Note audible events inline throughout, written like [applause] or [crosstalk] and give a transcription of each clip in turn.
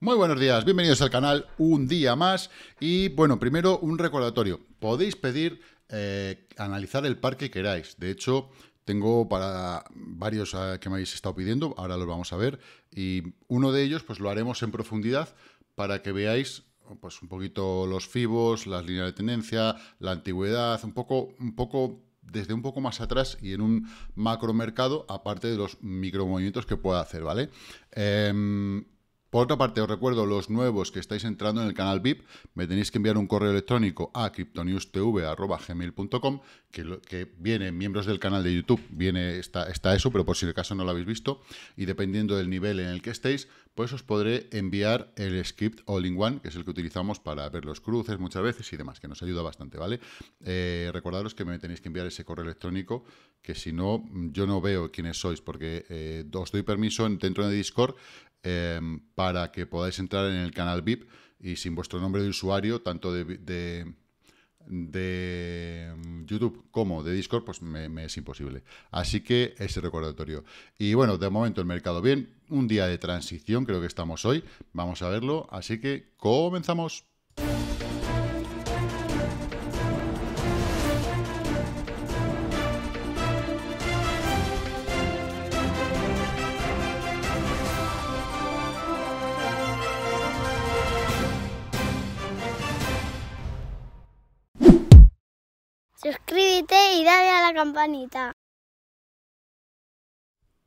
Muy buenos días, bienvenidos al canal un día más y bueno, primero un recordatorio, podéis pedir eh, analizar el par que queráis, de hecho tengo para varios eh, que me habéis estado pidiendo, ahora los vamos a ver y uno de ellos pues lo haremos en profundidad para que veáis pues un poquito los fibos, las líneas de tendencia, la antigüedad, un poco, un poco desde un poco más atrás y en un macro mercado aparte de los micromovimientos que pueda hacer, ¿vale? Em, por otra parte, os recuerdo, los nuevos que estáis entrando en el canal VIP, me tenéis que enviar un correo electrónico a cryptonews.tv.gmail.com que, que viene miembros del canal de YouTube, viene está, está eso, pero por si el caso no lo habéis visto, y dependiendo del nivel en el que estéis, pues os podré enviar el script all-in-one, que es el que utilizamos para ver los cruces muchas veces y demás, que nos ayuda bastante, ¿vale? Eh, recordaros que me tenéis que enviar ese correo electrónico, que si no, yo no veo quiénes sois, porque eh, os doy permiso dentro de Discord Em, para que podáis entrar en el canal VIP y sin vuestro nombre de usuario, tanto de, em, YouTube como de Discord, pues me, me, es imposible. Así que ese recordatorio. Y bueno, de momento el mercado bien, un día de transición creo que estamos hoy, vamos a verlo, así que comenzamos. campanita.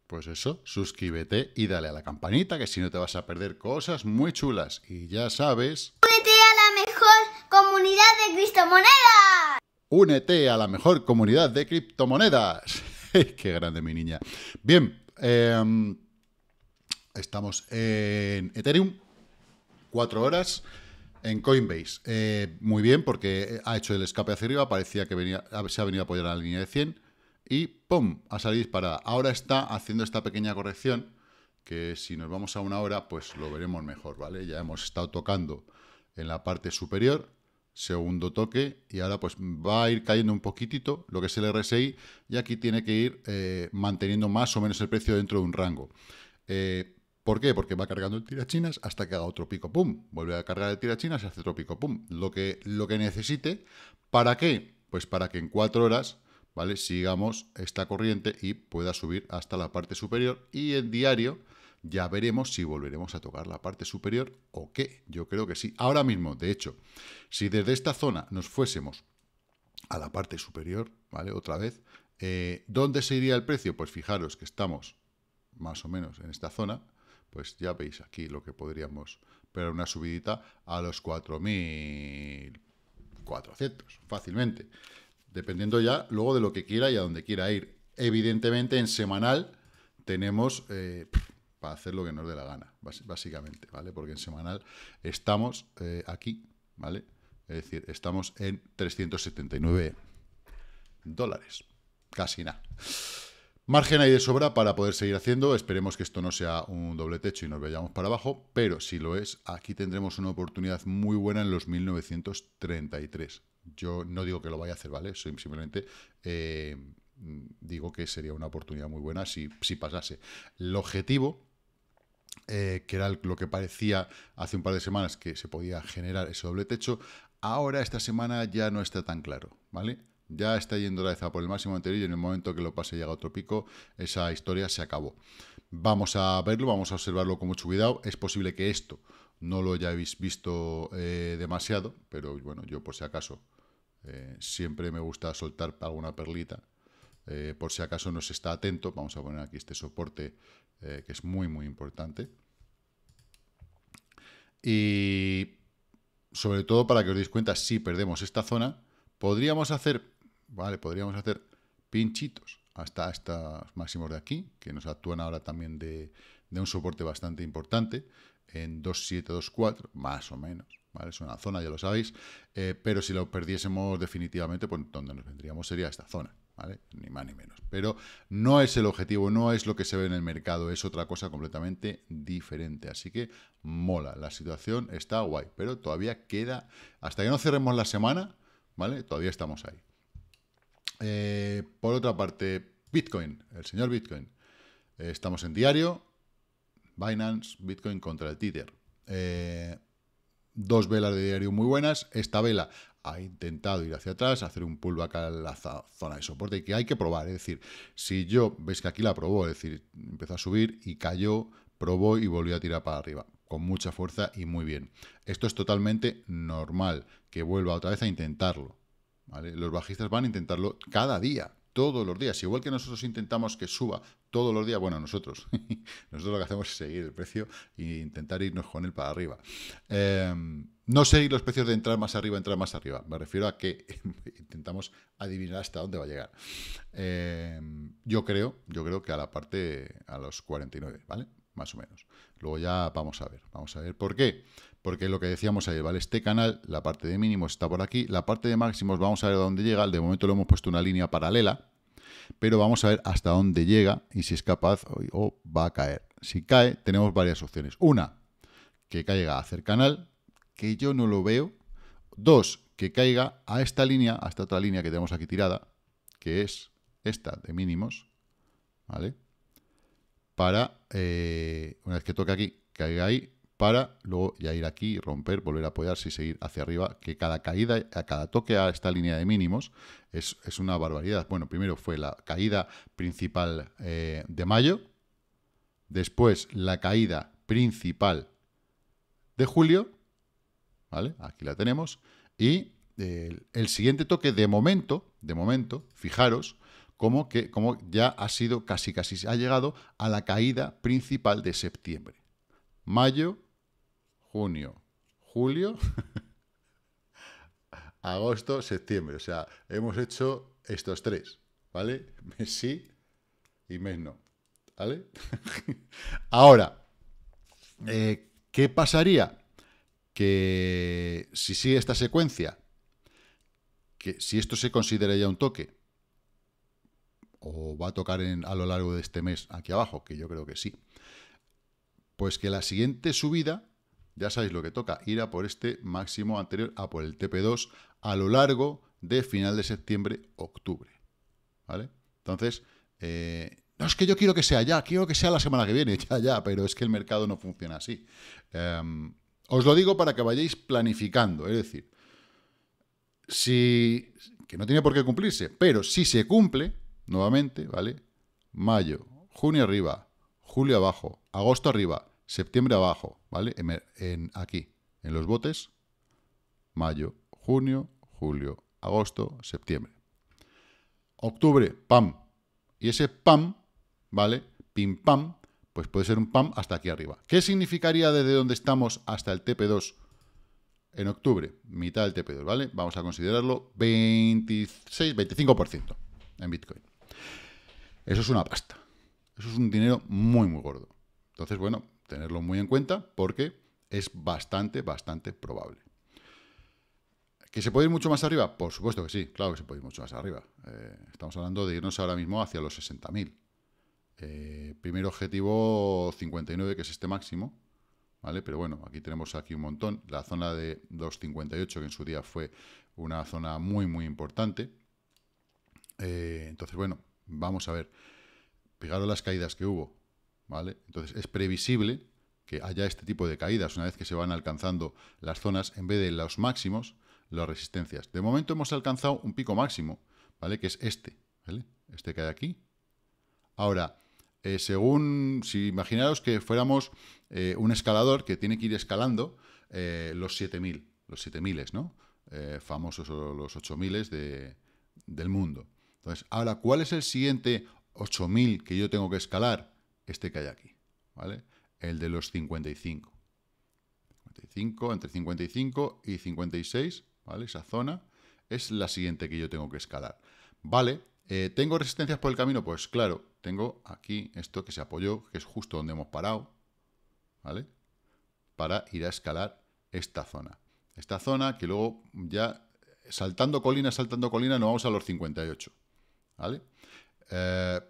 Pues eso, suscríbete y dale a la campanita, que si no te vas a perder cosas muy chulas. Y ya sabes... ¡Únete a la mejor comunidad de criptomonedas! ¡Únete a la mejor comunidad de criptomonedas! [laughs] ¡Qué grande mi niña! Bien, em, estamos en Ethereum, cuatro horas. En Coinbase, eh, muy bien, porque ha hecho el escape hacia arriba, parecía que venía, se ha venido a apoyar a la línea de 100 y ¡pum! ha salido disparada. Ahora está haciendo esta pequeña corrección, que si nos vamos a una hora, pues lo veremos mejor, ¿vale? Ya hemos estado tocando en la parte superior, segundo toque, y ahora pues va a ir cayendo un poquitito lo que es el RSI, y aquí tiene que ir eh, manteniendo más o menos el precio dentro de un rango. Eh, ¿Por qué? Porque va cargando el tirachinas hasta que haga otro pico, pum. Vuelve a cargar el tirachinas y hace otro pico, pum. Lo que, lo que necesite. ¿Para qué? Pues para que en cuatro horas, ¿vale? Sigamos esta corriente y pueda subir hasta la parte superior. Y en diario ya veremos si volveremos a tocar la parte superior o qué. Yo creo que sí. Ahora mismo, de hecho, si desde esta zona nos fuésemos a la parte superior, ¿vale? Otra vez. Eh, ¿Dónde se iría el precio? Pues fijaros que estamos más o menos en esta zona pues ya veis aquí lo que podríamos pero una subidita a los 4.400 fácilmente, dependiendo ya luego de lo que quiera y a donde quiera ir. Evidentemente en semanal tenemos eh, para hacer lo que nos dé la gana, básicamente, ¿vale? Porque en semanal estamos eh, aquí, ¿vale? Es decir, estamos en 379 dólares, casi nada. Margen hay de sobra para poder seguir haciendo, esperemos que esto no sea un doble techo y nos vayamos para abajo, pero si lo es, aquí tendremos una oportunidad muy buena en los 1933. Yo no digo que lo vaya a hacer, ¿vale? simplemente... Eh, digo que sería una oportunidad muy buena si, si pasase. El objetivo, eh, que era lo que parecía hace un par de semanas que se podía generar ese doble techo, ahora esta semana ya no está tan claro, ¿vale? ya está yendo la a por el máximo anterior y en el momento que lo pase y llega otro pico, esa historia se acabó. Vamos a verlo, vamos a observarlo con mucho cuidado. Es posible que esto no lo hayáis visto eh, demasiado, pero bueno, yo por si acaso eh, siempre me gusta soltar alguna perlita. Eh, por si acaso no se está atento, vamos a poner aquí este soporte que es muy muy importante. Y sobre todo para que os deis cuenta, si perdemos esta zona, podríamos hacer podríamos hacer pinchitos hasta estos máximos de aquí, que nos actúan ahora también de, un soporte bastante importante, en 2724, más o menos. Es una zona, ya lo sabéis, eh, pero si lo perdiésemos definitivamente, pues donde nos vendríamos sería esta zona. ¿Vale? Ni más ni menos. Pero no es el objetivo, no es lo que se ve en el mercado, es otra cosa completamente diferente. Así que mola, la situación está guay, pero todavía queda, hasta que no cerremos la semana, ¿vale? Todavía estamos ahí. Eh, por otra parte, Bitcoin, el señor Bitcoin. Eh, estamos en diario, Binance, Bitcoin contra el Tether. Eh, dos velas de diario muy buenas. Esta vela ha intentado ir hacia atrás, hacer un pullback a la zona de soporte que hay que probar. Es decir, si yo, veis que aquí la probó, es decir, empezó a subir y cayó, probó y volvió a tirar para arriba con mucha fuerza y muy bien. Esto es totalmente normal, que vuelva otra vez a intentarlo. Los bajistas van a intentarlo cada día, todos los días. Igual que nosotros intentamos que suba todos los días, bueno, nosotros, [laughs] nosotros lo que hacemos es seguir el precio e intentar irnos con él para arriba. Em, no seguir los precios de entrar más arriba, entrar más arriba. Me refiero a que [laughs] intentamos adivinar hasta dónde va a llegar. Em, yo creo, yo creo que a la parte, a los 49, ¿vale? Más o menos. Luego ya vamos a ver, vamos a ver. ¿Por qué? porque lo que decíamos ayer, ¿vale? Este canal, la parte de mínimos está por aquí, la parte de máximos vamos a ver a dónde llega, de momento lo hemos puesto una línea paralela, pero vamos a ver hasta dónde llega y si es capaz o, va a caer. Si cae, tenemos varias opciones. Una, que caiga a hacer canal, que yo no lo veo. Dos, que caiga a esta línea, a esta otra línea que tenemos aquí tirada, que es esta de mínimos, ¿vale? Para, eh, una vez que toque aquí, caiga ahí, para luego ya ir aquí, romper, volver a apoyarse y seguir hacia arriba, que cada caída, a cada toque a esta línea de mínimos es, una barbaridad. Bueno, primero fue la caída principal eh, de mayo, después la caída principal de julio, ¿vale? Aquí la tenemos, y eh, el siguiente toque de momento, de momento, fijaros, como, que, ya ha sido casi casi, ha llegado a la caída principal de septiembre. Mayo, junio, julio, [laughs] agosto, septiembre. O sea, hemos hecho estos tres, ¿vale? Mes sí y mes no, ¿vale? [laughs] Ahora, eh, ¿qué pasaría? Que si sigue esta secuencia, que si esto se considera ya un toque, o va a tocar a lo largo de este mes aquí abajo, que yo creo que sí, pues que la siguiente subida ya sabéis lo que toca, ir a por este máximo anterior, a por el TP2 a lo largo de final de septiembre, octubre. ¿Vale? Entonces, eh, no es que yo quiero que sea ya, quiero que sea la semana que viene, [laughs] ya, ya, pero es que el mercado no funciona así. Em, os lo digo para que vayáis planificando, es decir, si, que no tiene por qué cumplirse, pero si se cumple, nuevamente, ¿vale? Mayo, junio arriba, julio abajo, agosto arriba, Septiembre abajo, ¿vale? En, aquí, en los botes, mayo, junio, julio, agosto, septiembre. Octubre, pam. Y ese pam, ¿vale? Pim pam, pues puede ser un pam hasta aquí arriba. ¿Qué significaría desde donde estamos hasta el TP2 en octubre? Mitad del TP2, ¿vale? Vamos a considerarlo 26, 25% en Bitcoin. Eso es una pasta. Eso es un dinero muy, muy gordo. Entonces, bueno, tenerlo muy en cuenta porque es bastante, bastante probable. ¿Que se puede ir mucho más arriba? Por supuesto que sí, claro que se puede ir mucho más arriba. Eh, estamos hablando de irnos ahora mismo hacia los 60.000. Eh, primer objetivo 59, que es este máximo, ¿vale? Pero bueno, aquí tenemos aquí un montón. La zona de 258, que en su día fue una zona muy, muy importante. Eh, entonces, bueno, vamos a ver. Fijaros las caídas que hubo. Entonces es previsible que haya este tipo de caídas una vez que se van alcanzando las zonas en vez de los máximos, las resistencias. De momento hemos alcanzado un pico máximo, ¿vale? Que es este, ¿vale? Este que hay aquí. Ahora, eh, según, si imaginaros que fuéramos eh, un escalador que tiene que ir escalando eh, los 7000, los 7000, ¿no? famosos los 8000 de, del mundo. Entonces, ahora, ¿cuál es el siguiente 8000 que yo tengo que escalar? este que hay aquí, ¿vale? El de los 55. 55, entre 55 y 56, ¿vale? Esa zona es la siguiente que yo tengo que escalar. Vale, eh, ¿tengo resistencias por el camino? Pues claro, tengo aquí esto que se apoyó, que es justo donde hemos parado, ¿vale? Para ir a escalar esta zona. Esta zona que luego ya saltando colina, saltando colina, nos vamos a los 58, ¿vale? Eh,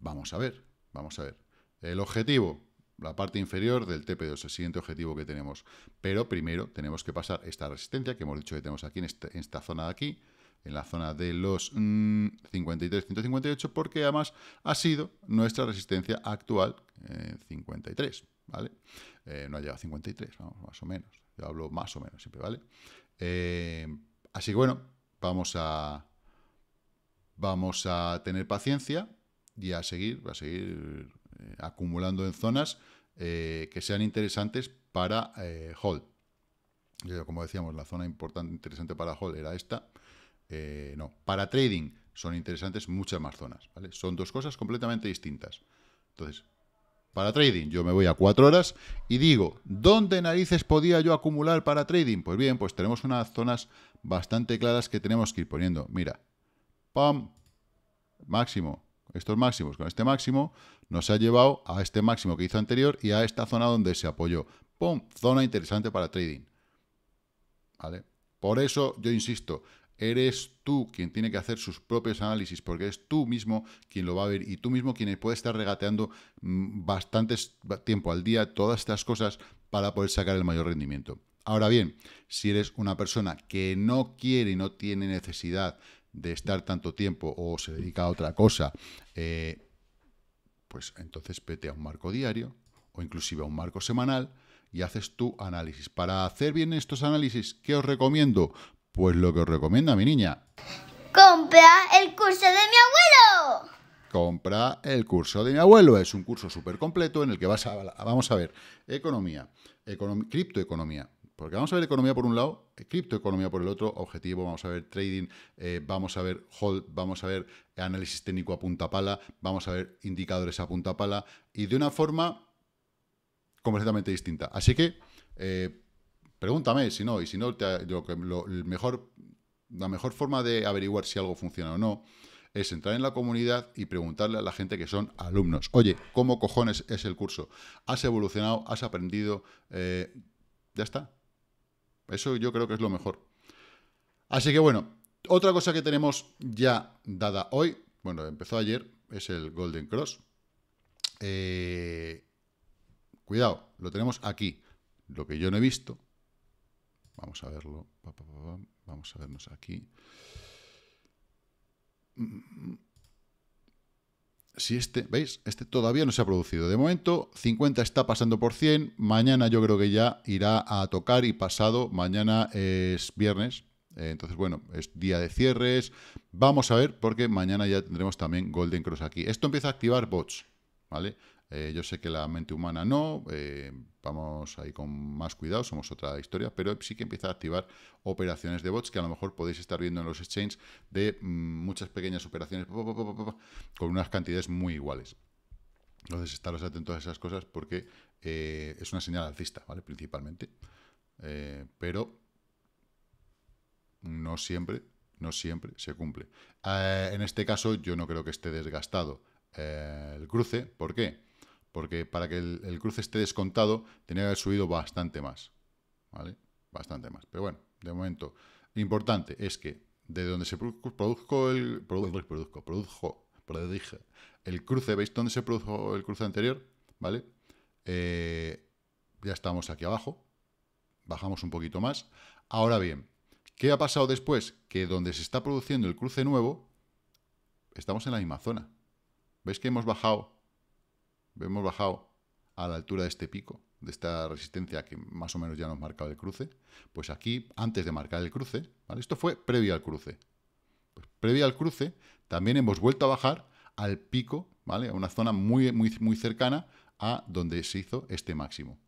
vamos a ver. Vamos a ver. El objetivo, la parte inferior del TP2, el siguiente objetivo que tenemos. Pero primero tenemos que pasar esta resistencia que hemos dicho que tenemos aquí en este, esta, zona de aquí, en la zona de los 53-158, mm, porque además ha sido nuestra resistencia actual eh, 53, ¿vale? Eh, no ha llegado a 53, vamos, más o menos. Yo hablo más o menos siempre, ¿vale? Eh, así que bueno, vamos a, vamos a tener paciencia y a seguir, a seguir eh, acumulando en zonas eh, que sean interesantes para eh, hold. Como decíamos, la zona importante interesante para hall era esta. Eh, no, para trading son interesantes muchas más zonas. Son dos cosas completamente distintas. Entonces, para trading yo me voy a cuatro horas y digo, ¿dónde narices podía yo acumular para trading? Pues bien, pues tenemos unas zonas bastante claras que tenemos que ir poniendo. Mira, pam, máximo, estos máximos con este máximo, nos ha llevado a este máximo que hizo anterior y a esta zona donde se apoyó. ¡Pum! Zona interesante para trading. ¿Vale? Por eso yo insisto, eres tú quien tiene que hacer sus propios análisis, porque es tú mismo quien lo va a ver y tú mismo quien puede estar regateando mm, bastante tiempo al día todas estas cosas para poder sacar el mayor rendimiento. Ahora bien, si eres una persona que no quiere y no tiene necesidad de estar tanto tiempo o se dedica a otra cosa, eh, pues entonces pete a un marco diario o inclusive a un marco semanal y haces tu análisis. Para hacer bien estos análisis, ¿qué os recomiendo? Pues lo que os recomienda mi niña. Compra el curso de mi abuelo. Compra el curso de mi abuelo. Es un curso súper completo en el que vas a, vamos a ver economía, criptoeconomía, porque vamos a ver economía por un lado, eh, criptoeconomía por el otro, objetivo, vamos a ver trading, eh, vamos a ver hold, vamos a ver análisis técnico a punta pala, vamos a ver indicadores a punta pala y de una forma completamente distinta. Así que eh, pregúntame si no, y si no, mejor, la mejor forma de averiguar si algo funciona o no es entrar en la comunidad y preguntarle a la gente que son alumnos, oye, ¿cómo cojones es el curso? ¿Has evolucionado? ¿Has aprendido? ya está. Eso yo creo que es lo mejor. Así que bueno, otra cosa que tenemos ya dada hoy, bueno, empezó ayer, es el Golden Cross. Eh, cuidado, lo tenemos aquí. Lo que yo no he visto. Vamos a verlo. Vamos a vernos aquí. Mm, mm, mm si este, ¿veis? Este todavía no se ha producido. De momento, 50 está pasando por 100. Mañana yo creo que ya irá a tocar y pasado. Mañana es viernes. Eh, entonces, bueno, es día de cierres. Vamos a ver porque mañana ya tendremos también Golden Cross aquí. Esto empieza a activar bots, ¿vale? Eh, yo sé que la mente humana no, eh, vamos ahí con más cuidado, somos otra historia, pero sí que empieza a activar operaciones de bots que a lo mejor podéis estar viendo en los exchanges de mm, muchas pequeñas operaciones con unas cantidades muy iguales. Entonces, estaros atentos a esas cosas porque eh, es una señal alcista, ¿vale? Principalmente. pero no siempre, no siempre se cumple. en este caso, yo no creo que esté desgastado el cruce. ¿Por qué? porque para que el, cruce esté descontado tenía que haber subido bastante más, ¿vale? Bastante más. Pero bueno, de momento, lo importante es que de donde se produjo el... Produjo, produjo, el cruce, ¿veis dónde se produjo el cruce anterior? ¿Vale? Eh, ya estamos aquí abajo, bajamos un poquito más. Ahora bien, ¿qué ha pasado después? Que donde se está produciendo el cruce nuevo, estamos en la misma zona. ¿Veis que hemos bajado hemos bajado a la altura de este pico, de esta resistencia que más o menos ya nos marcaba el cruce, pues aquí, antes de marcar el cruce, esto fue previo al cruce. Pues previo al cruce, también hemos vuelto a bajar al pico, ¿vale? a una zona muy, muy, muy cercana a donde se hizo este máximo.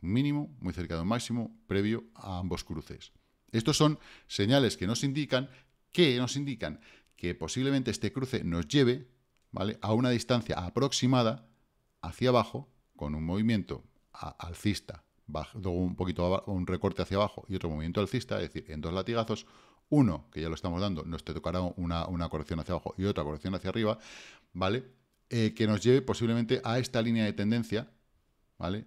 Mínimo, muy cercano al máximo, previo a ambos cruces. Estos son señales que nos indican, que nos indican que posiblemente este cruce nos lleve ¿vale? a una distancia aproximada hacia abajo, con un movimiento alcista, luego un poquito un recorte hacia abajo y otro movimiento alcista, es decir, en dos latigazos, uno, que ya lo estamos dando, nos te tocará una, corrección hacia abajo y otra corrección hacia arriba, ¿vale? Eh, que nos lleve posiblemente a esta línea de tendencia, ¿vale?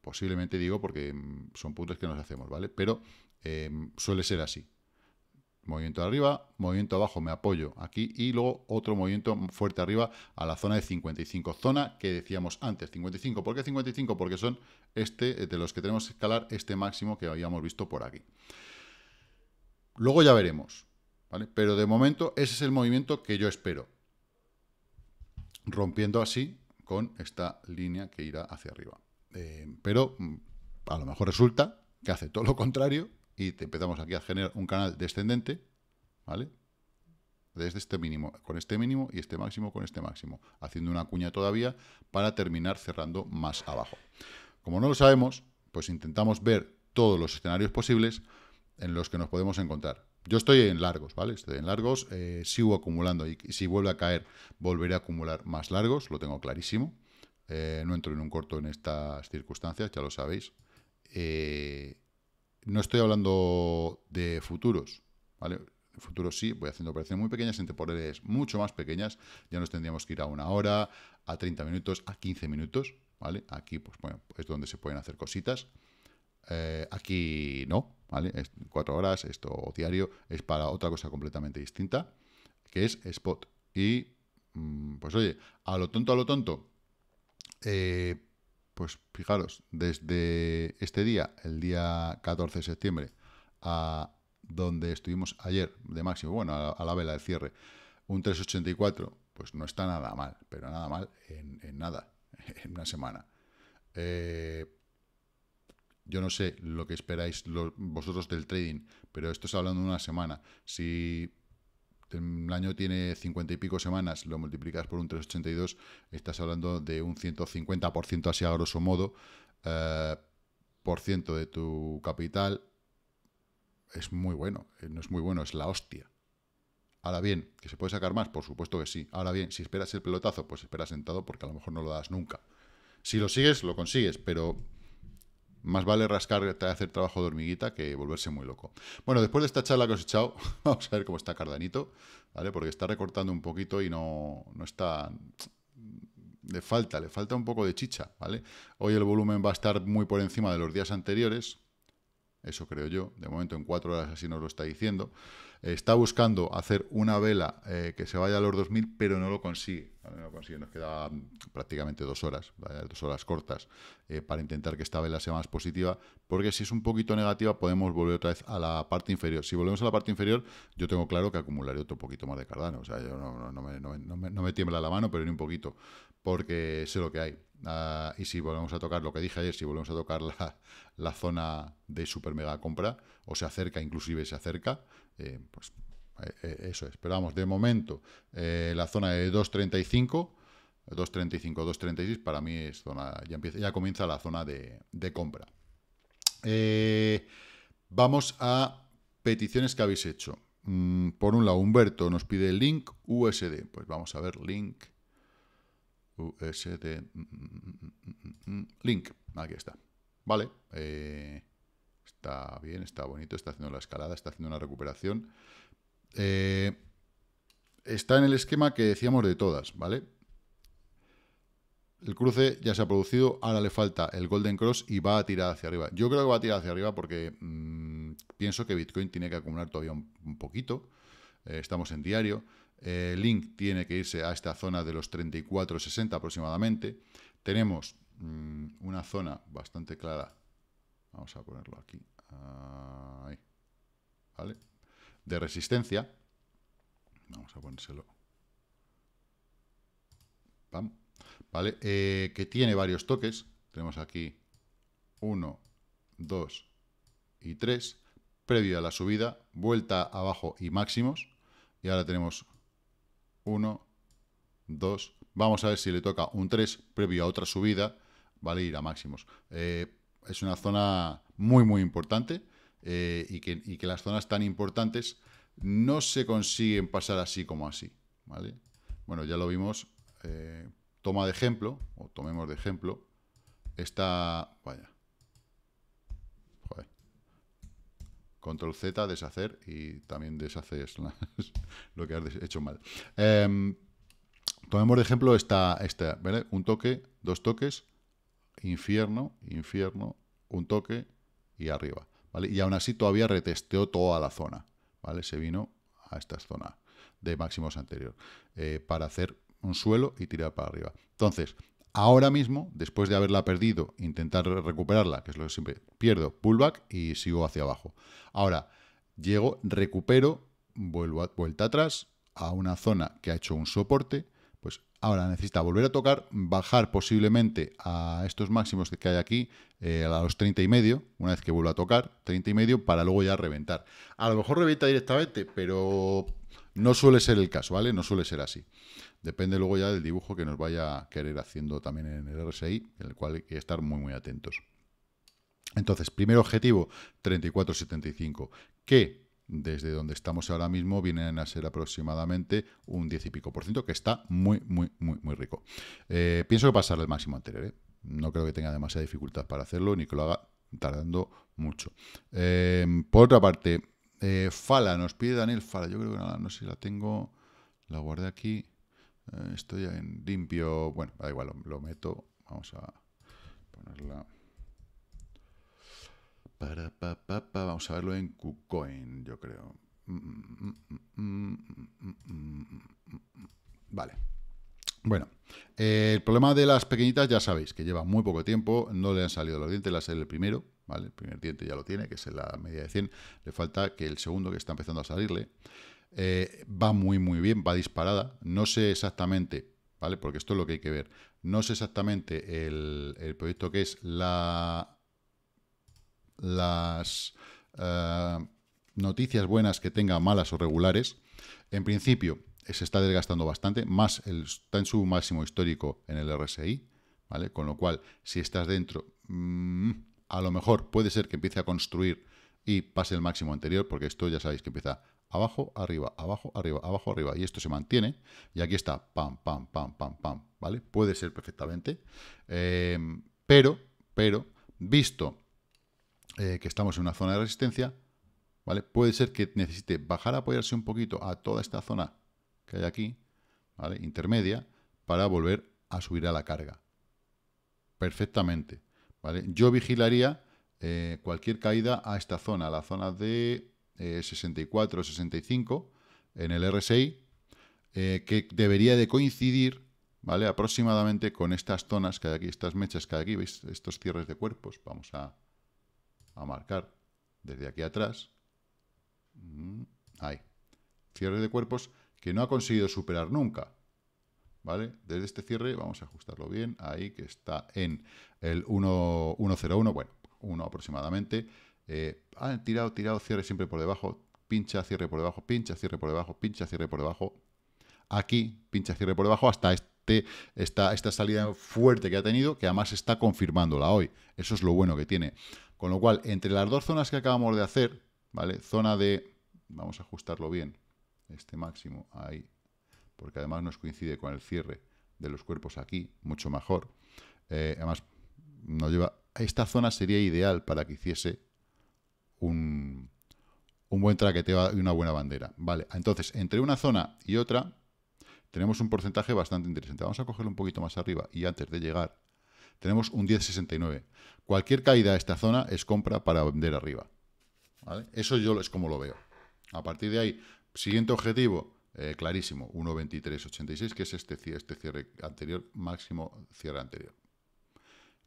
Posiblemente digo porque mm, son puntos que nos hacemos, ¿vale? Pero eh, suele ser así, Movimiento arriba, movimiento abajo, me apoyo aquí y luego otro movimiento fuerte arriba a la zona de 55. Zona que decíamos antes, 55. ¿Por qué 55? Porque son este eh, de los que tenemos que escalar este máximo que habíamos visto por aquí. Luego ya veremos, ¿vale? Pero de momento ese es el movimiento que yo espero. Rompiendo así con esta línea que irá hacia arriba. Eh, pero mm, a lo mejor resulta que hace todo lo contrario y empezamos aquí a generar un canal descendente, ¿vale? Desde este mínimo, con este mínimo y este máximo con este máximo, haciendo una cuña todavía para terminar cerrando más abajo. Como no lo sabemos, pues intentamos ver todos los escenarios posibles en los que nos podemos encontrar. Yo estoy en largos, ¿vale? Estoy en largos, eh, sigo acumulando y si vuelve a caer, volveré a acumular más largos, lo tengo clarísimo. Eh, no entro en un corto en estas circunstancias, ya lo sabéis. Eh, no estoy hablando de futuros, ¿vale? futuros sí, voy haciendo operaciones muy pequeñas en temporales mucho más pequeñas, ya nos tendríamos que ir a una hora, a 30 minutos, a 15 minutos, ¿vale? Aquí pues es donde se pueden hacer cositas. Eh, aquí no, ¿vale? cuatro horas, esto diario, es para otra cosa completamente distinta, que es spot. Y mm, pues oye, a lo tonto, a lo tonto, eh, pues fijaros, desde este día, el día 14 de septiembre, a donde estuvimos ayer de máximo, bueno, a la, vela del cierre, un 3,84, pues no está nada mal, pero nada mal en, nada, [laughs] en una semana. Eh, yo no sé lo que esperáis vosotros del trading, pero esto es hablando de una semana. Si el año tiene 50 y pico semanas, lo multiplicas por un 382, estás hablando de un 150% así a grosso modo, eh, por ciento de tu capital. Es muy bueno, eh, no es muy bueno, es la hostia. Ahora bien, ¿que se puede sacar más? Por supuesto que sí. Ahora bien, si esperas el pelotazo, pues espera sentado porque a lo mejor no lo das nunca. Si lo sigues, lo consigues, pero más vale rascar, hacer trabajo de hormiguita que volverse muy loco. Bueno, después de esta charla que os he echado, [laughs] vamos a ver cómo está Cardanito, ¿vale? Porque está recortando un poquito y no, está... Le falta, le falta un poco de chicha, ¿vale? Hoy el volumen va a estar muy por encima de los días anteriores, eso creo yo. De momento en cuatro horas así nos lo está diciendo. Está buscando hacer una vela eh, que se vaya a los 2000, pero no lo consigue. No lo consigue. Nos queda mm, prácticamente dos horas, dos horas cortas, eh, para intentar que esta vela sea más positiva, porque si es un poquito negativa podemos volver otra vez a la parte inferior. Si volvemos a la parte inferior, yo tengo claro que acumularé otro poquito más de Cardano. O sea, yo no, me, tiembla la mano, pero ni un poquito, porque sé lo que hay. Ah, y si volvemos a tocar lo que dije ayer, si volvemos a tocar la, la zona de super mega compra, o se acerca, inclusive se acerca, pues eso esperamos. de momento, la zona de 2.35, 2.35, 2.36, para mí es zona, ya, ya comienza la zona de, compra. vamos a peticiones que habéis hecho. por un lado, Humberto nos pide link USD. Pues vamos a ver, link USD. link, aquí está. Vale. Está bien, está bonito, está haciendo la escalada, está haciendo una recuperación. Eh, está en el esquema que decíamos de todas, ¿vale? El cruce ya se ha producido, ahora le falta el Golden Cross y va a tirar hacia arriba. Yo creo que va a tirar hacia arriba porque mm, pienso que Bitcoin tiene que acumular todavía un, poquito. Eh, estamos en diario. Eh, Link tiene que irse a esta zona de los 34,60 aproximadamente. Tenemos mm, una zona bastante clara Vamos a ponerlo aquí. Ahí. ¿Vale? De resistencia. Vamos a ponérselo. Pam. ¿Vale? Eh, que tiene varios toques. Tenemos aquí 1, 2 y 3. Previo a la subida, vuelta abajo y máximos. Y ahora tenemos 1, 2. Vamos a ver si le toca un 3 previo a otra subida. Vale, ir a máximos. Eh, es una zona muy, muy importante eh, y, que, las zonas tan importantes no se consiguen pasar así como así, ¿vale? Bueno, ya lo vimos, eh, toma de ejemplo, o tomemos de ejemplo, esta, vaya, joder, control Z, deshacer, y también deshaces [laughs] lo que has hecho mal. Em, tomemos de ejemplo esta, esta Un toque, dos toques, infierno, infierno, un toque y arriba. ¿vale? Y aún así todavía retesteó toda la zona. ¿vale? Se vino a esta zona de máximos anterior eh, para hacer un suelo y tirar para arriba. Entonces, ahora mismo, después de haberla perdido, intentar recuperarla, que es lo que siempre pierdo, pullback y sigo hacia abajo. Ahora, llego, recupero, vuelvo a, vuelta atrás a una zona que ha hecho un soporte Ahora necesita volver a tocar, bajar posiblemente a estos máximos que hay aquí, eh, a los 30 y medio, una vez que vuelva a tocar, 30 y medio, para luego ya reventar. A lo mejor revienta directamente, pero no suele ser el caso, ¿vale? No suele ser así. Depende luego ya del dibujo que nos vaya a querer haciendo también en el RSI, en el cual hay que estar muy, muy atentos. Entonces, primer objetivo, 34.75, ¿qué? desde donde estamos ahora mismo vienen a ser aproximadamente un 10 y pico por ciento, que está muy, muy, muy, muy rico. Eh, pienso que pasar el máximo anterior, ¿eh? no creo que tenga demasiada dificultad para hacerlo, ni que lo haga tardando mucho. Eh, por otra parte, Fala, nos pide Daniel Fala, yo creo que no, sé si la tengo, la guardé aquí, estoy en limpio, bueno, da igual, lo meto, vamos a ponerla... Para, Vamos a verlo en KuCoin, yo creo. Mm, mm, mm, vale. Bueno, eh, el problema de las pequeñitas ya sabéis que lleva muy poco tiempo, no le han salido los dientes, la sale el primero, ¿vale? El primer diente ya lo tiene, que es la media de 100, le falta que el segundo que está empezando a salirle. Eh, va muy muy bien, va disparada, no sé exactamente, ¿vale? Porque esto es lo que hay que ver, no sé exactamente el proyecto que es la las eh, noticias buenas que tenga, malas o regulares. En principio, eh, se está desgastando bastante, más está en su máximo histórico en el RSI, ¿vale? Con lo cual, si estás dentro, mm, a lo mejor puede ser que empiece a construir y pase el máximo anterior, porque esto ya sabéis que empieza abajo, arriba, abajo, arriba, abajo, arriba, y esto se mantiene, y aquí está, pam, pam, pam, pam, pam, ¿vale? Puede ser perfectamente, eh, pero, pero, visto eh, que estamos en una zona de resistencia, ¿vale? Puede ser que necesite bajar a apoyarse un poquito a toda esta zona que hay aquí, ¿vale? Intermedia, para volver a subir a la carga. Perfectamente, ¿vale? Yo vigilaría eh, cualquier caída a esta zona, a la zona de 64 eh, 65 en el RSI, que debería de coincidir ¿vale? Aproximadamente con estas zonas que hay aquí, estas mechas que hay aquí, ¿veis? Estos cierres de cuerpos, vamos a a marcar desde aquí atrás. Mm, ahí. Cierre de cuerpos que no ha conseguido superar nunca. ¿Vale? Desde este cierre vamos a ajustarlo bien. Ahí que está en el 101, bueno, 1 aproximadamente. Eh, ah, tirado, tirado, cierre siempre por debajo. Pincha, cierre por debajo, pincha, cierre por debajo, pincha, cierre por debajo. Aquí, pincha, cierre por debajo hasta este, esta, esta salida fuerte que ha tenido, que además está confirmándola hoy. Eso es lo bueno que tiene. Con lo cual, entre las dos zonas que acabamos de hacer, ¿vale? Zona de... Vamos a ajustarlo bien. Este máximo ahí. Porque además nos coincide con el cierre de los cuerpos aquí. Mucho mejor. Eh, además, nos lleva... Esta zona sería ideal para que hiciese un, un buen traqueteo y una buena bandera. Vale, entonces, entre una zona y otra, tenemos un porcentaje bastante interesante. Vamos a cogerlo un poquito más arriba y antes de llegar tenemos un 10,69. Cualquier caída a esta zona es compra para vender arriba. Eso yo es como lo veo. A partir de ahí, siguiente objetivo, eh, clarísimo, 1.2386, que es este, este cierre anterior, máximo cierre anterior.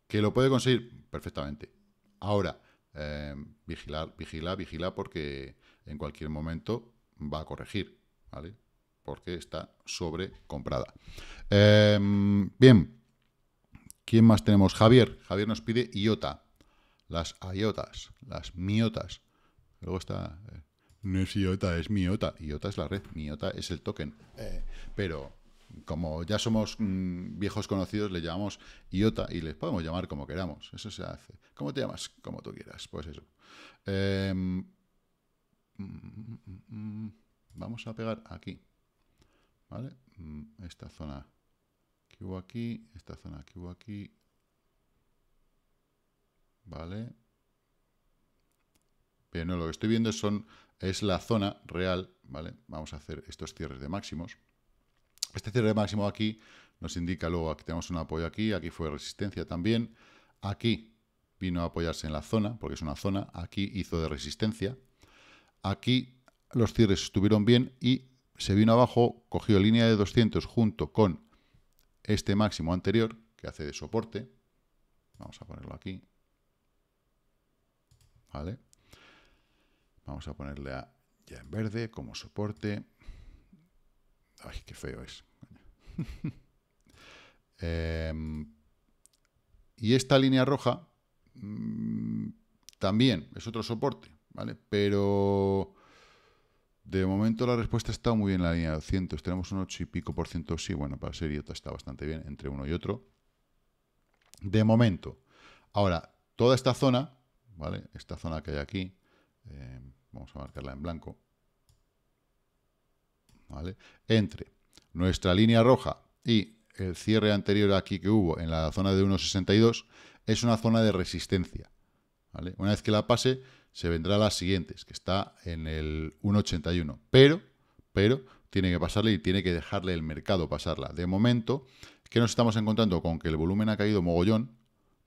¿Que lo puede conseguir? Perfectamente. Ahora, eh, vigilar, vigilar, vigilar, porque en cualquier momento va a corregir, ¿vale? Porque está sobre comprada. Eh, bien. ¿Quién más tenemos? Javier. Javier nos pide IOTA. Las IOTAs, las miotas. Luego está... Eh, no es IOTA, es miota. IOTA es la red, miota es el token. Eh, pero como ya somos mm, viejos conocidos, le llamamos IOTA y les podemos llamar como queramos. Eso se hace. ¿Cómo te llamas? Como tú quieras. Pues eso. Em, mm, mm, vamos a pegar aquí. ¿Vale? Esta zona aquí, esta zona que hubo aquí. Vale. Pero lo que estoy viendo son, es la zona real, ¿vale? Vamos a hacer estos cierres de máximos. Este cierre de máximo aquí nos indica luego, aquí tenemos un apoyo aquí, aquí fue resistencia también. Aquí vino a apoyarse en la zona, porque es una zona, aquí hizo de resistencia. Aquí los cierres estuvieron bien y se vino abajo, cogió línea de 200 junto con este máximo anterior, que hace de soporte, vamos a ponerlo aquí, ¿vale? Vamos a ponerle ya en verde como soporte. Ay, qué feo es. [laughs] Em, y esta línea roja mm, también es otro soporte, ¿vale? Pero de momento la respuesta está muy bien en la línea de 200. Tenemos un 8 y pico por ciento sí. Bueno, para ser idiota está bastante bien entre uno y otro. De momento. Ahora, toda esta zona, ¿vale? Esta zona que hay aquí, eh, vamos a marcarla en blanco. ¿Vale? Entre nuestra línea roja y el cierre anterior aquí que hubo en la zona de 1.62 es una zona de resistencia. ¿vale? Una vez que la pase, se vendrá a las siguientes, que está en el 1,81. Pero, pero, tiene que pasarle y tiene que dejarle el mercado pasarla. De momento, ¿qué nos estamos encontrando? Con que el volumen ha caído mogollón,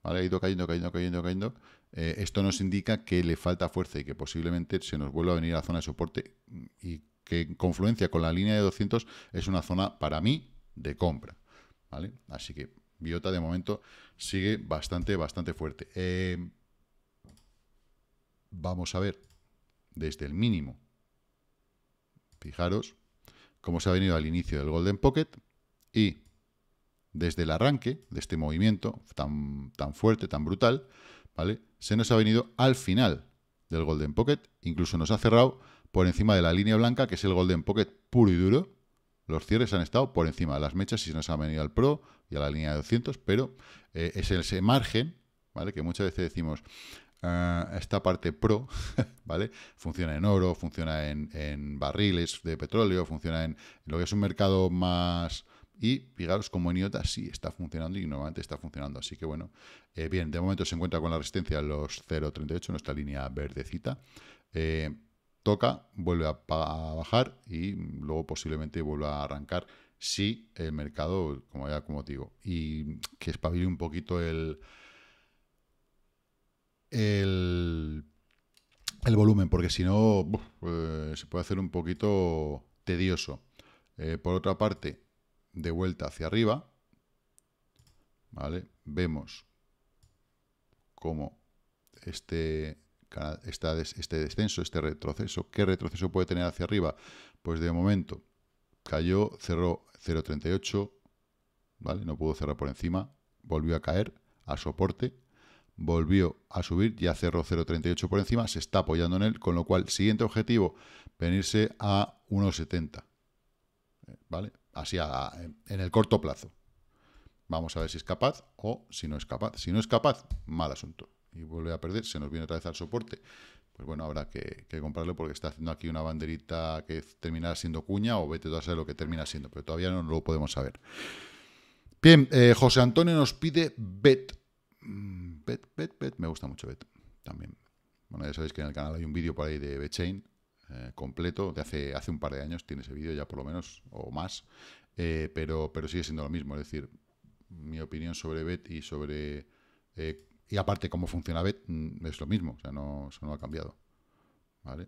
¿vale? Ha ido cayendo, cayendo, cayendo, cayendo. Eh, esto nos indica que le falta fuerza y que posiblemente se nos vuelva a venir a la zona de soporte y que en confluencia con la línea de 200 es una zona, para mí, de compra, ¿vale? Así que Biota de momento sigue bastante, bastante fuerte. Eh, vamos a ver desde el mínimo. Fijaros cómo se ha venido al inicio del Golden Pocket y desde el arranque de este movimiento tan, tan fuerte, tan brutal, ¿vale? Se nos ha venido al final del Golden Pocket, incluso nos ha cerrado por encima de la línea blanca, que es el Golden Pocket puro y duro. Los cierres han estado por encima de las mechas y se nos ha venido al Pro y a la línea de 200, pero eh, es ese margen, ¿vale? Que muchas veces decimos, eh, esta parte pro, [laughs] ¿vale? Funciona en oro, funciona en, barriles de petróleo, funciona en lo que es un mercado más... Y fijaros como en IOTA sí está funcionando y nuevamente está funcionando. Así que bueno, eh, bien, de momento se encuentra con la resistencia a los 0.38, nuestra línea verdecita. Eh, toca, vuelve a, bajar y luego posiblemente vuelva a arrancar si el mercado, como ya como digo, y que espabile un poquito el, el, volumen, porque si no eh, se puede hacer un poquito tedioso. Eh, por otra parte, de vuelta hacia arriba, ¿vale? Vemos cómo este, este descenso, este retroceso, ¿qué retroceso puede tener hacia arriba? Pues de momento cayó, cerró 0.38, ¿vale? No pudo cerrar por encima, volvió a caer a soporte, volvió a subir, ya cerró 0.38 por encima, se está apoyando en él, con lo cual, siguiente objetivo, venirse a 1.70, ¿vale? Así en el corto plazo. Vamos a ver si es capaz o si no es capaz. Si no es capaz, mal asunto. Y vuelve a perder, se nos viene otra vez al soporte. Pues bueno, habrá que, comprarlo porque está haciendo aquí una banderita que terminará siendo cuña o vete a saber lo que termina siendo, pero todavía no lo podemos saber. Bien, eh, José Antonio nos pide bet Bet, mm, Bet, Bet, me gusta mucho Bet también. Bueno, ya sabéis que en el canal hay un vídeo por ahí de BetChain eh, completo, de hace, hace un par de años, tiene ese vídeo ya por lo menos, o más, eh, pero, pero sigue siendo lo mismo. Es decir, mi opinión sobre Bet y sobre... Eh, y aparte cómo funciona Bet mm, es lo mismo, o sea, no, no ha cambiado. ¿Vale?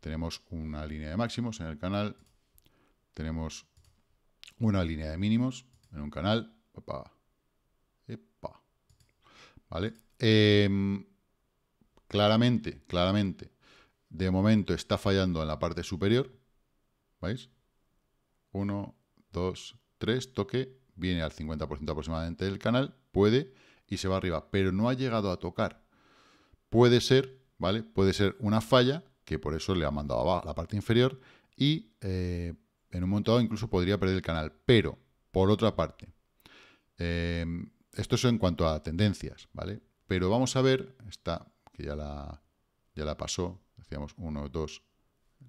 Tenemos una línea de máximos en el canal, tenemos una línea de mínimos en un canal, papá Em, claramente, claramente, de momento está fallando en la parte superior. ¿Veis? 1, 2, 3, toque, viene al 50% aproximadamente del canal, puede y se va arriba, pero no ha llegado a tocar. Puede ser, ¿vale? Puede ser una falla, que por eso le ha mandado abajo la parte inferior, y eh, en un momento incluso podría perder el canal. Pero, por otra parte, eh, esto es en cuanto a tendencias, ¿vale? Pero vamos a ver, esta que ya la, pasó, decíamos 1, 2,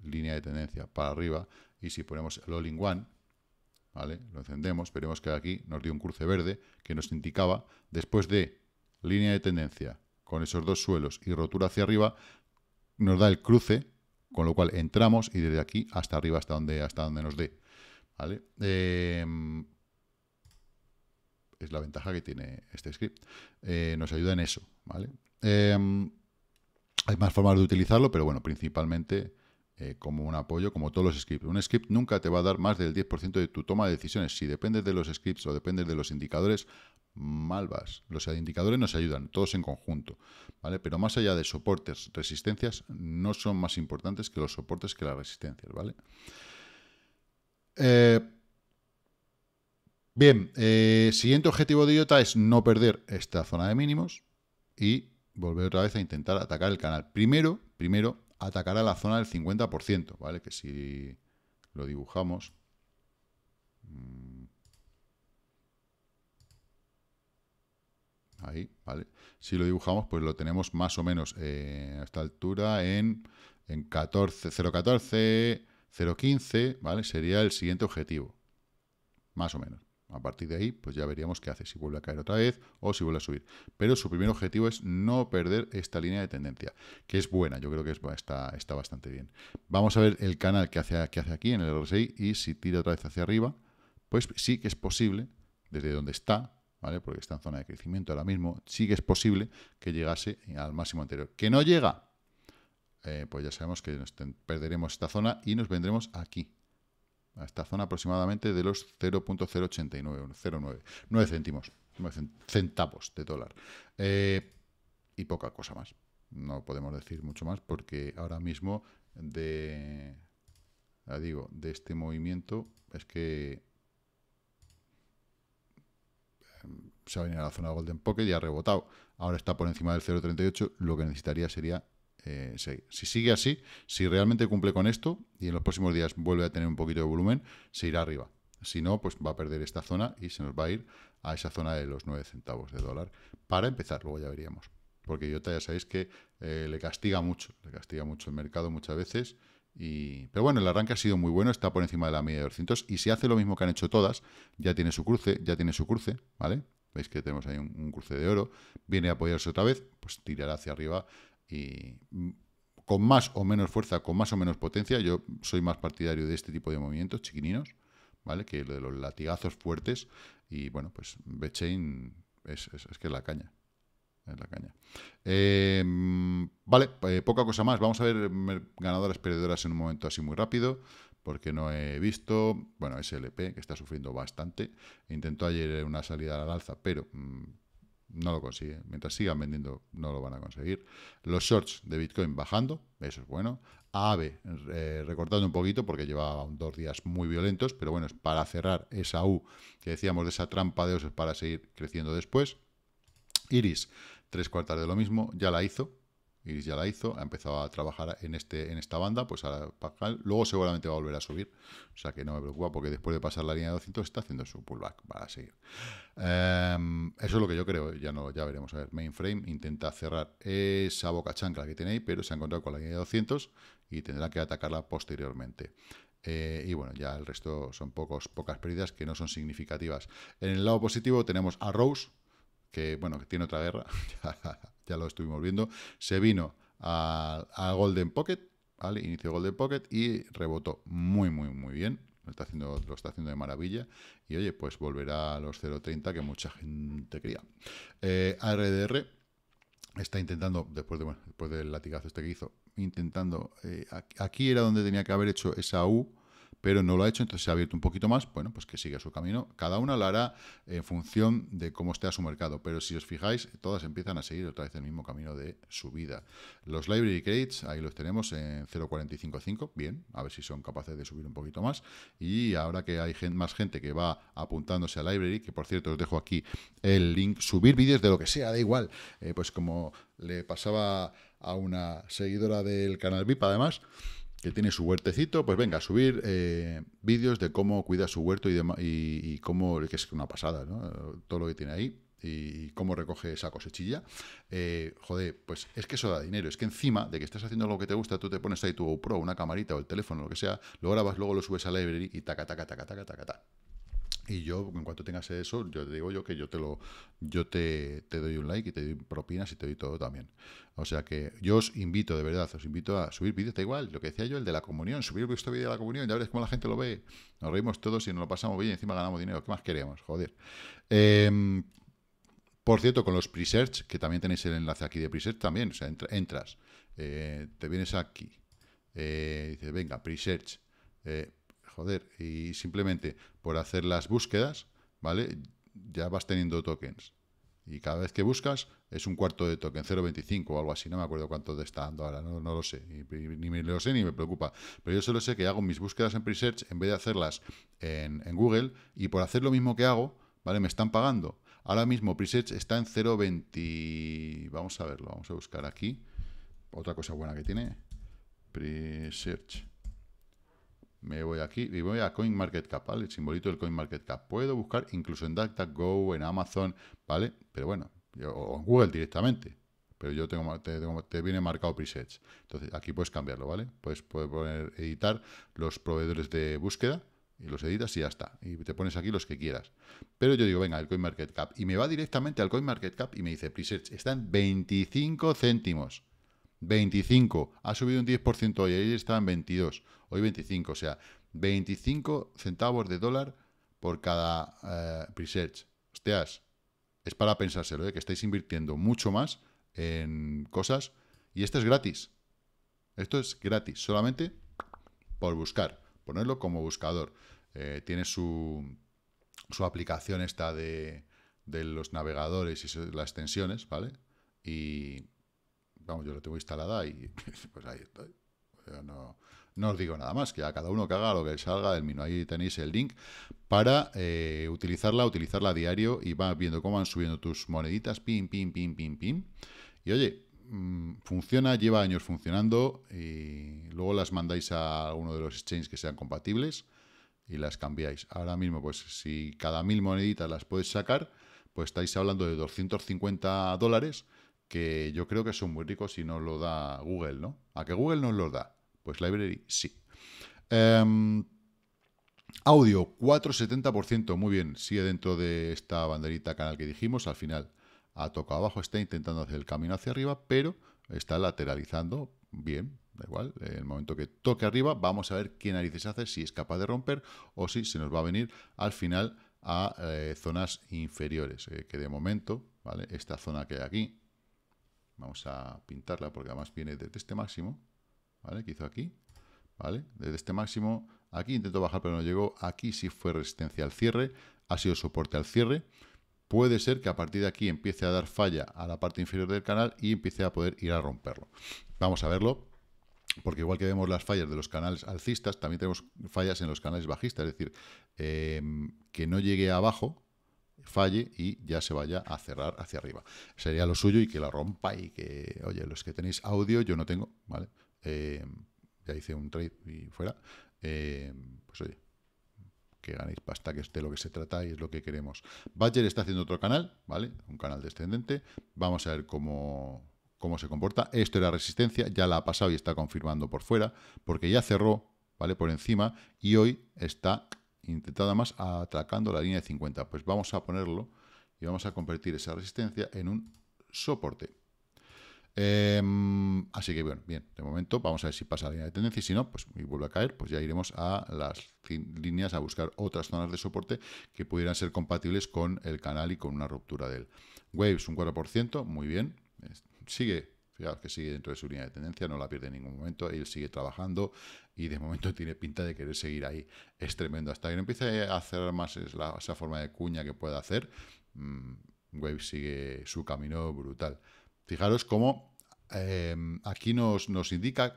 línea de tendencia para arriba, y si ponemos el all-in-one, ¿vale? Lo encendemos, veremos que aquí nos dio un cruce verde que nos indicaba, después de línea de tendencia con esos dos suelos y rotura hacia arriba, nos da el cruce, con lo cual entramos y desde aquí hasta arriba, hasta donde, hasta donde nos dé. ¿vale? Eh, es la ventaja que tiene este script. Eh, nos ayuda en eso, ¿vale? Em, hay más formas de utilizarlo, pero bueno, principalmente eh, como un apoyo, como todos los scripts. Un script nunca te va a dar más del 10% de tu toma de decisiones. Si dependes de los scripts o dependes de los indicadores, mal vas. Los indicadores nos ayudan, todos en conjunto, ¿vale? Pero más allá de soportes, resistencias no son más importantes que los soportes que las resistencias, ¿vale? Eh, Bien, eh, siguiente objetivo de Iota es no perder esta zona de mínimos y volver otra vez a intentar atacar el canal. Primero, primero a la zona del 50%, ¿vale? Que si lo dibujamos... Mm, ahí, ¿vale? Si lo dibujamos, pues lo tenemos más o menos eh, a esta altura en, 0.14, 0.15, ¿vale? Sería el siguiente objetivo, más o menos. A partir de ahí, pues ya veríamos qué hace, si vuelve a caer otra vez o si vuelve a subir. Pero su primer objetivo es no perder esta línea de tendencia, que es buena, yo creo que está, bastante bien. Vamos a ver el canal que hace, aquí en el RSI y si tira otra vez hacia arriba, pues sí que es posible, desde donde está, ¿vale? porque está en zona de crecimiento ahora mismo, sí que es posible que llegase al máximo anterior. ¿Que no llega? Eh, pues ya sabemos que perderemos esta zona y nos vendremos aquí, a esta zona aproximadamente de los 0.089, 0,9, 9 céntimos, centavos de dólar. Eh, y poca cosa más. No podemos decir mucho más porque ahora mismo de, digo, de este movimiento es que em, se ha venido a la zona Golden Pocket y ha rebotado. Ahora está por encima del 0.38, lo que necesitaría sería eh, si, sigue así, si realmente cumple con esto y en los próximos días vuelve a tener un poquito de volumen, se irá arriba. Si no, pues va a perder esta zona y se nos va a ir a esa zona de los 9 centavos de dólar para empezar, luego ya veríamos. Porque yo ya sabéis que eh, le castiga mucho, le castiga mucho el mercado muchas veces. Y... Pero bueno, el arranque ha sido muy bueno, está por encima de la media de 200 y si hace lo mismo que han hecho todas, ya tiene su cruce, ya tiene su cruce, ¿vale? Veis que tenemos ahí un cruce de oro, viene a apoyarse otra vez, pues tirará hacia arriba y con más o menos fuerza, con más o menos potencia. Yo soy más partidario de este tipo de movimientos chiquininos, ¿vale? Que de los latigazos fuertes. Y bueno, pues Bechain es, es, que es la caña. Es la caña. Em, vale, eh, poca cosa más. Vamos a ver ganadoras, perdedoras en un momento así muy rápido, porque no he visto. Bueno, SLP, que está sufriendo bastante. Intentó ayer una salida al alza, pero mm, no lo consigue. Mientras sigan vendiendo, no lo van a conseguir. Los shorts de Bitcoin bajando, eso es bueno. AVE eh, recortando un poquito porque llevaba dos días muy violentos, pero bueno, es para cerrar esa U que decíamos de esa trampa de osos para seguir creciendo después. Iris, tres cuartas de lo mismo, ya la hizo, Iris ya la hizo, ha empezado a trabajar en, este, en esta banda, pues ahora luego seguramente va a volver a subir, o sea que no me preocupa porque después de pasar la línea de 200 está haciendo su pullback, para seguir. Em, eso es lo que yo creo, ya, no, ya veremos. A ver, Mainframe intenta cerrar esa boca chancla que tenéis, pero se ha encontrado con la línea de 200 y tendrá que atacarla posteriormente. Eh, y bueno, ya el resto son pocos, pocas pérdidas que no son significativas. En el lado positivo tenemos a Rose, que bueno, que tiene otra guerra, [laughs] ya lo estuvimos viendo, se vino a, Golden Pocket, ¿vale? Inició Golden Pocket y rebotó muy, muy, muy bien. Lo está, haciendo, lo está haciendo de maravilla. Y oye, pues volverá a los 0.30 que mucha gente quería. Eh, ARDR está intentando, después, de, después del latigazo este que hizo, intentando... Eh, aquí era donde tenía que haber hecho esa U pero no lo ha hecho, entonces se ha abierto un poquito más, bueno, pues que siga su camino. Cada una lo hará en función de cómo esté a su mercado, pero si os fijáis, todas empiezan a seguir otra vez el mismo camino de subida. Los library Crates, ahí los tenemos en 0.455, bien, a ver si son capaces de subir un poquito más. Y ahora que hay más gente que va apuntándose a library, que por cierto os dejo aquí el link, subir vídeos de lo que sea, da igual, eh, pues como le pasaba a una seguidora del canal VIP además, que tiene su huertecito, pues venga, subir eh, vídeos de cómo cuida su huerto y, de, y, cómo, que es una pasada, ¿no? Todo lo que tiene ahí y, cómo recoge esa cosechilla. Eh, joder, pues es que eso da dinero. Es que encima de que estás haciendo lo que te gusta, tú te pones ahí tu GoPro, una camarita o el teléfono, lo que sea, lo grabas, luego lo subes a la library y taca, taca, taca, taca, taca, taca. Y yo, en cuanto tengas eso, yo te digo yo que yo te lo yo te, doy un like y te doy propinas y te doy todo también. O sea que yo os invito, de verdad, os invito a subir vídeos, da igual, lo que decía yo, el de la comunión, subir vuestro vídeo de la comunión, ya veréis cómo la gente lo ve. Nos reímos todos y nos lo pasamos bien y encima ganamos dinero. ¿Qué más queremos? Joder. Em, por cierto, con los pre-search, que también tenéis el enlace aquí de presearch también, o sea, entras, eh, te vienes aquí, eh, dices, venga, presearch eh, joder, y simplemente por hacer las búsquedas, ¿vale? Ya vas teniendo tokens. Y cada vez que buscas es un cuarto de token, 0.25 o algo así, no me acuerdo cuánto te está dando ahora, no, lo sé, ni me lo sé ni me preocupa. Pero yo solo sé que hago mis búsquedas en Presearch en vez de hacerlas en, en Google y por hacer lo mismo que hago, ¿vale? Me están pagando. Ahora mismo Presearch está en 0.20, vamos a verlo, vamos a buscar aquí. Otra cosa buena que tiene, Presearch. Me voy aquí y voy a CoinMarketCap, ¿vale? El simbolito del CoinMarketCap. Puedo buscar incluso en Go, en Amazon, ¿vale? Pero bueno, o en Google directamente. Pero yo tengo te, tengo, te, viene marcado presets. Entonces, aquí puedes cambiarlo, ¿vale? Puedes, puedes poner editar los proveedores de búsqueda y los editas y ya está. Y te pones aquí los que quieras. Pero yo digo, venga, el CoinMarketCap. Y me va directamente al CoinMarketCap y me dice, presets, están 25 céntimos. 25, ha subido un 10% hoy, Ahí estaba en 22, hoy 25, o sea, 25 centavos de dólar por cada eh, research. Hostias, es para pensárselo, ¿eh? que estáis invirtiendo mucho más en cosas y esto es gratis. Esto es gratis, solamente por buscar, ponerlo como buscador. Eh, tiene su, su aplicación esta de, de los navegadores y las extensiones, ¿vale? Y vamos, yo lo tengo instalada y [laughs] pues ahí estoy. no, os digo nada más, que a cada uno que haga lo que salga del mino. Ahí tenéis el link para eh, utilizarla, utilizarla a diario y va viendo cómo van subiendo tus moneditas, pim, pim, pim, pim, pim. Y oye, mm, funciona, lleva años funcionando y luego las mandáis a alguno de los exchanges que sean compatibles y las cambiáis. Ahora mismo, pues si cada mil moneditas las puedes sacar, pues estáis hablando de 250 dólares que yo creo que son muy ricos si no lo da Google, ¿no? ¿A qué Google nos lo da? Pues Library sí. Em, audio, 4,70%, muy bien, sigue dentro de esta banderita canal que dijimos, al final ha tocado abajo, está intentando hacer el camino hacia arriba, pero está lateralizando bien, da igual, en el momento que toque arriba, vamos a ver qué narices hace, si es capaz de romper o si se nos va a venir al final a eh, zonas inferiores, eh, que de momento, ¿vale? Esta zona que hay aquí, Vamos a pintarla porque además viene desde este máximo, ¿vale? Que hizo aquí, ¿vale? Desde este máximo, aquí intento bajar pero no llegó, aquí sí fue resistencia al cierre, ha sido soporte al cierre. Puede ser que a partir de aquí empiece a dar falla a la parte inferior del canal y empiece a poder ir a romperlo. Vamos a verlo, porque igual que vemos las fallas de los canales alcistas, también tenemos fallas en los canales bajistas, es decir, eh, que no llegue abajo, falle y ya se vaya a cerrar hacia arriba. Sería lo suyo y que la rompa y que, oye, los que tenéis audio, yo no tengo, ¿vale? Eh, ya hice un trade y fuera. Eh, pues oye, que ganéis pasta, que es de lo que se trata y es lo que queremos. Badger está haciendo otro canal, ¿vale? Un canal descendente. Vamos a ver cómo, cómo se comporta. Esto era resistencia, ya la ha pasado y está confirmando por fuera, porque ya cerró, ¿vale? Por encima y hoy está Intentada más atracando la línea de 50. Pues vamos a ponerlo y vamos a convertir esa resistencia en un soporte. Em, así que bueno, bien, de momento vamos a ver si pasa la línea de tendencia y si no, pues y vuelve a caer, pues ya iremos a las líneas a buscar otras zonas de soporte que pudieran ser compatibles con el canal y con una ruptura del Waves un 4%, muy bien, sigue Fijaos que sigue dentro de su línea de tendencia, no la pierde en ningún momento, él sigue trabajando y de momento [laughs] tiene pinta de querer seguir ahí. Es tremendo. Hasta que no empiece a hacer más esa, forma de cuña que puede hacer, mm, Wave sigue su camino brutal. Fijaros cómo em, aquí nos, nos indica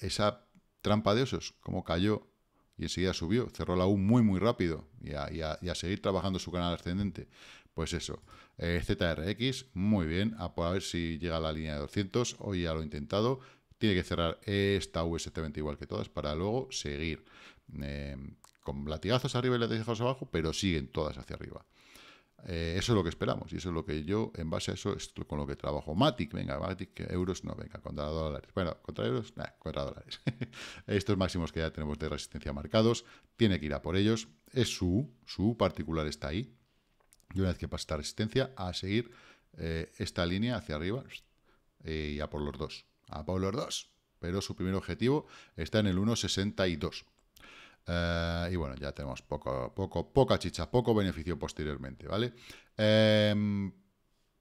esa trampa de osos, cómo cayó y enseguida subió, cerró la U muy muy rápido y a seguir trabajando su canal ascendente. Pues eso, eh, ZRX, muy bien, a, ver si llega a la línea de 200, hoy ya lo he intentado, tiene que cerrar esta UST20 igual que todas para luego seguir em, con latigazos arriba y latigazos abajo, pero siguen todas hacia arriba. Eh, eso es lo que esperamos y eso es lo que yo, en base a eso, con lo que trabajo. Matic, venga, Matic, euros no, venga, contra dólares. Bueno, contra euros, contra dólares. [laughs] Estos máximos que ya tenemos de resistencia marcados, tiene que ir a por ellos. Es su, su particular está ahí, y una vez que pasa esta resistencia, a seguir eh, esta línea hacia arriba eh, y a por los dos. A por los dos. Pero su primer objetivo está en el 1.62. Eh, y bueno, ya tenemos poco, poco, poca chicha, poco beneficio posteriormente, ¿vale? Em,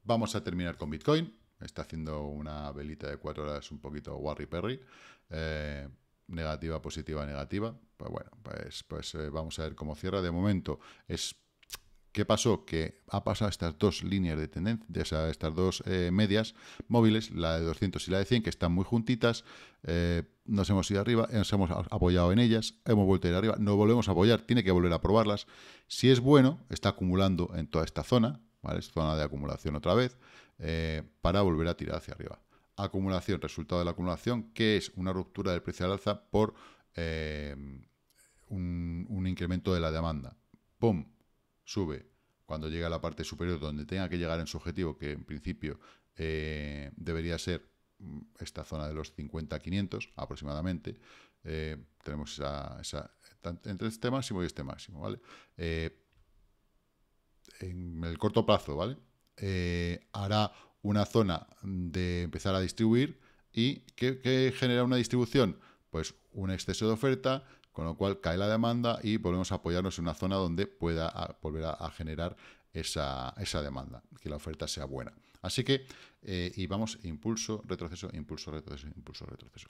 vamos a terminar con Bitcoin. Está haciendo una velita de cuatro horas un poquito warry perry. negativa, positiva, negativa. Pues bueno, pues, pues vamos a ver cómo cierra. De momento es ¿Qué pasó? Que ha pasado estas dos líneas de tendencia, estas dos eh, medias móviles, la de 200 y la de 100, que están muy juntitas, eh, nos hemos ido arriba, nos hemos apoyado en ellas, hemos vuelto a ir arriba, no volvemos a apoyar, tiene que volver a probarlas. Si es bueno, está acumulando en toda esta zona, ¿vale? zona de acumulación otra vez, eh, para volver a tirar hacia arriba. Acumulación, resultado de la acumulación, que es una ruptura del precio al alza por un, un, incremento de la demanda. ¡Pum! sube cuando llegue a la parte superior donde tenga que llegar en su objetivo, que en principio eh, debería ser mm, esta zona de los 50-500 aproximadamente. Eh, tenemos esa, entre este máximo y este máximo, ¿vale? Eh, en el corto plazo, ¿vale? hará una zona de empezar a distribuir y que, que genera una distribución, pues un exceso de oferta con lo cual cae la demanda y volvemos a apoyarnos en una zona donde pueda volver a, generar esa, demanda, que la oferta sea buena. Así que, eh, y vamos, impulso, retroceso, impulso, retroceso, impulso, retroceso.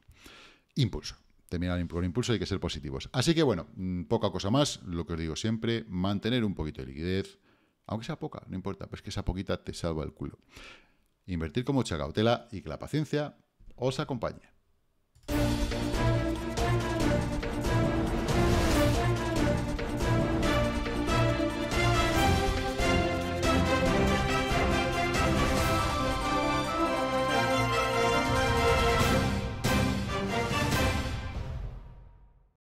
Impulso terminar con impulso hay que ser positivos. Así que bueno, mm, poca cosa más, lo que os digo siempre, mantener un poquito de liquidez, aunque sea poca, no importa, pero es que esa poquita te salva el culo. Invertir con mucha cautela y que la paciencia os acompañe.